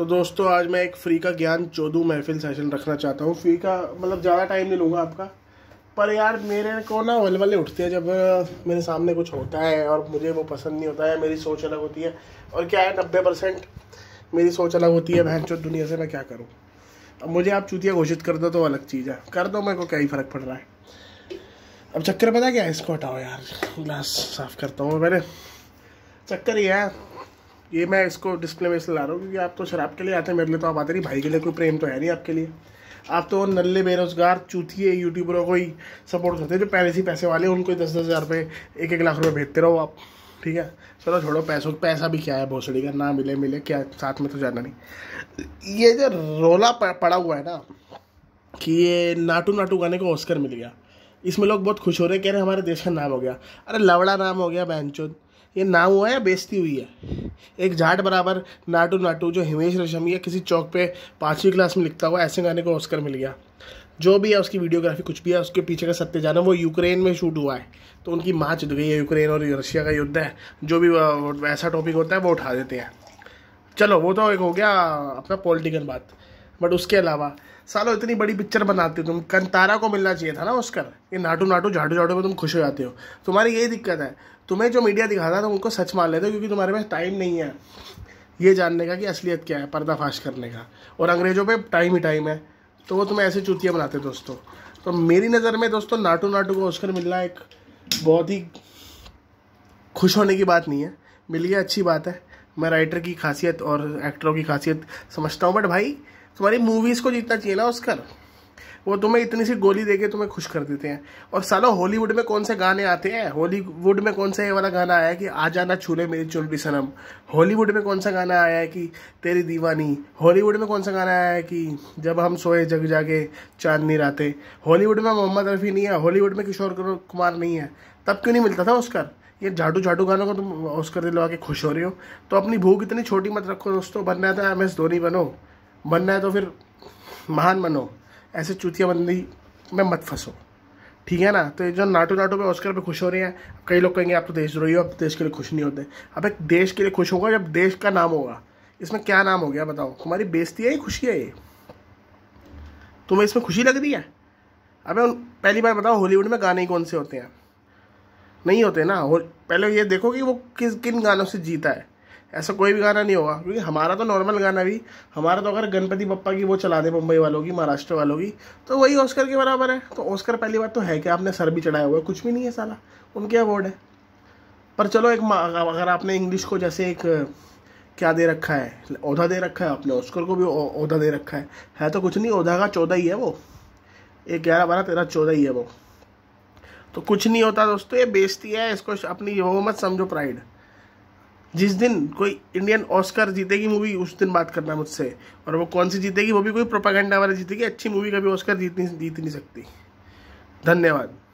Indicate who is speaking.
Speaker 1: तो दोस्तों आज मैं एक फ्री का ज्ञान चौदू महफिल सेशन रखना चाहता हूँ फ्री का मतलब ज़्यादा टाइम नहीं लूँगा आपका पर यार मेरे को ना वलवले उठते हैं जब मेरे सामने कुछ होता है और मुझे वो पसंद नहीं होता है मेरी सोच अलग होती है और क्या है नब्बे परसेंट मेरी सोच अलग होती है बहन चौथ दुनिया से मैं क्या करूँ अब मुझे आप चूतिया घोषित कर दो तो अलग चीज़ है कर दो मेरे को क्या ही फ़र्क पड़ रहा है अब चक्कर पता क्या है इसको हटाओ यार ग्लास साफ़ करता हूँ मैंने चक्कर ये है ये मैं इसको डिस्प्ले में इसलिए ला रहा हूँ क्योंकि आप तो शराब के लिए आते हैं मेरे लिए तो आप आते नहीं भाई के लिए कोई प्रेम तो है नहीं आपके लिए आप तो नल्ले बेरोजगार चूती है यूट्यूबरों को ही सपोर्ट करते हैं जो पहले से पैसे वाले उनको दस दस हज़ार रुपये एक एक लाख रुपये भेजते रहो आप ठीक है चलो छोड़ो पैसों पैसा भी क्या है भोसड़ी का ना मिले मिले क्या साथ में तो जाना नहीं ये जो रोला पड़ा हुआ है ना कि ये नाटू नाटू गाने को ऑस्कर मिल गया इसमें लोग बहुत खुश हो रहे हैं कह रहे हैं हमारे देश का नाम हो गया अरे लवड़ा नाम हो गया बहन ये नाम हुआ या बेजती हुई है एक झाट बराबर नाटू नाटू जो हिमेश रेशमिया किसी चौक पे पाँचवीं क्लास में लिखता हुआ ऐसे गाने को ऑस्कर मिल गया जो भी है उसकी वीडियोग्राफी कुछ भी है उसके पीछे का सत्य जाना वो यूक्रेन में शूट हुआ है तो उनकी माँ चुद गई है यूक्रेन और रशिया का युद्ध है जो भी वैसा टॉपिक होता है वो उठा देते हैं चलो वो तो एक हो गया अपना पॉलिटिकल बात बट उसके अलावा सालों इतनी बड़ी पिक्चर बनाते हो तुम कंतारा को मिलना चाहिए था ना ऑस्कर ये नाटू नाटू झाड़ू झाड़ू में तुम खुश हो जाते हो तुम्हारी यही दिक्कत है तुम्हें जो मीडिया दिखाता है तुम उनको सच मान लेते हो क्योंकि तुम्हारे पास टाइम नहीं है ये जानने का कि असलियत क्या है पर्दाफाश करने का और अंग्रेज़ों पर टाइम ही टाइम है तो वो तुम्हें ऐसे चुतियाँ बनाते दोस्तों तो मेरी नज़र में दोस्तों नाटू नाटू को ऑस्कर मिलना एक बहुत ही खुश होने की बात नहीं है मिल गया अच्छी बात है मैं राइटर की खासियत और एक्टरों की खासियत समझता हूँ बट भाई तुम्हारी मूवीज़ को जीतना चाहिए ना ऑस्कर वो तुम्हें इतनी सी गोली देके तुम्हें खुश कर देते हैं और सालो हॉलीवुड में कौन से गाने आते हैं हॉलीवुड में कौन सा ये वाला गाना आया है कि आ जाना छूले मेरी भी सनम हॉलीवुड में कौन सा गाना आया है कि तेरी दीवानी हॉलीवुड में कौन सा गाना आया है कि जब हम सोए जग जागे चांदनी रातें हॉलीवुड में मोहम्मद रफ़ी नहीं है हॉलीवुड में किशोर कुमार नहीं है तब क्यों नहीं मिलता था उसका ये झाड़ू झाड़ू गानों को तुम ऑस्कर दिलवा के खुश हो रहे हो तो अपनी भूख इतनी छोटी मत रखो दोस्तों बनना था एम एस धोनी बनो बनना है तो फिर महान बनो ऐसे बंदी में मत फंसो ठीक है ना तो ये जो नाटो नाटो पे ऑस्कर पे खुश हो रहे हैं कई लोग कहेंगे आप तो देशद्रोही हो आप तो देश के लिए खुश नहीं होते अब एक देश के लिए खुश होगा जब देश का नाम होगा इसमें क्या नाम हो गया बताओ तुम्हारी बेजती है खुशी है ये तुम्हें इसमें खुशी लग रही है अबे पहली बार बताओ हॉलीवुड में गाने कौन से होते हैं नहीं होते ना हो पहले ये देखो कि वो किस किन गानों से जीता है ऐसा कोई भी गाना नहीं होगा क्योंकि हमारा तो नॉर्मल गाना भी हमारा तो अगर गणपति पप्पा की वो चला दे मुंबई वालों की महाराष्ट्र वालों की तो वही ऑस्कर के बराबर है तो ऑस्कर पहली बात तो है कि आपने सर भी चढ़ाया हुआ है कुछ भी नहीं है साला उनके अवॉर्ड है पर चलो एक अगर आपने इंग्लिश को जैसे एक क्या दे रखा है औधा दे रखा है आपने ऑस्कर को भी औधा दे रखा है है तो कुछ नहीं औधा का चौदह ही है वो एक ग्यारह बारह तेरह चौदह ही है वो तो कुछ नहीं होता दोस्तों ये बेचती है इसको अपनी वो मत समझो प्राइड जिस दिन कोई इंडियन ऑस्कर जीतेगी मूवी उस दिन बात करना मुझसे और वो कौन सी जीतेगी वो भी कोई प्रोपागेंडा वाली जीतेगी अच्छी मूवी का भी ऑस्कर जीत नहीं जीत नहीं सकती धन्यवाद